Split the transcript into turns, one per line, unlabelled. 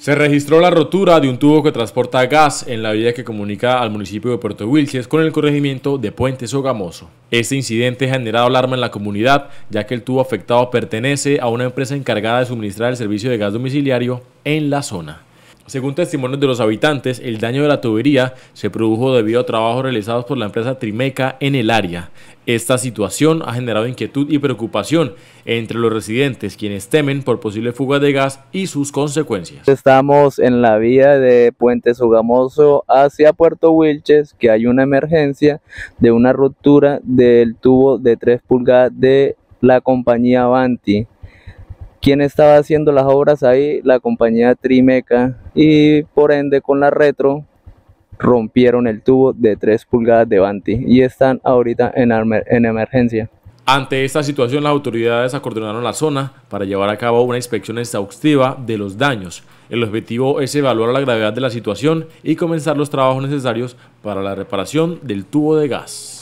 Se registró la rotura de un tubo que transporta gas en la vía que comunica al municipio de Puerto Wilches con el corregimiento de Puente Sogamoso. Este incidente ha generado alarma en la comunidad, ya que el tubo afectado pertenece a una empresa encargada de suministrar el servicio de gas domiciliario en la zona. Según testimonios de los habitantes, el daño de la tubería se produjo debido a trabajos realizados por la empresa Trimeca en el área. Esta situación ha generado inquietud y preocupación entre los residentes, quienes temen por posible fuga de gas y sus consecuencias.
Estamos en la vía de Puente Sugamoso hacia Puerto Wilches, que hay una emergencia de una ruptura del tubo de 3 pulgadas de la compañía Avanti quien estaba haciendo las obras ahí, la compañía Trimeca, y por ende con la retro rompieron el tubo de 3 pulgadas de Banti y están ahorita en, en emergencia.
Ante esta situación, las autoridades acordonaron la zona para llevar a cabo una inspección exhaustiva de los daños. El objetivo es evaluar la gravedad de la situación y comenzar los trabajos necesarios para la reparación del tubo de gas.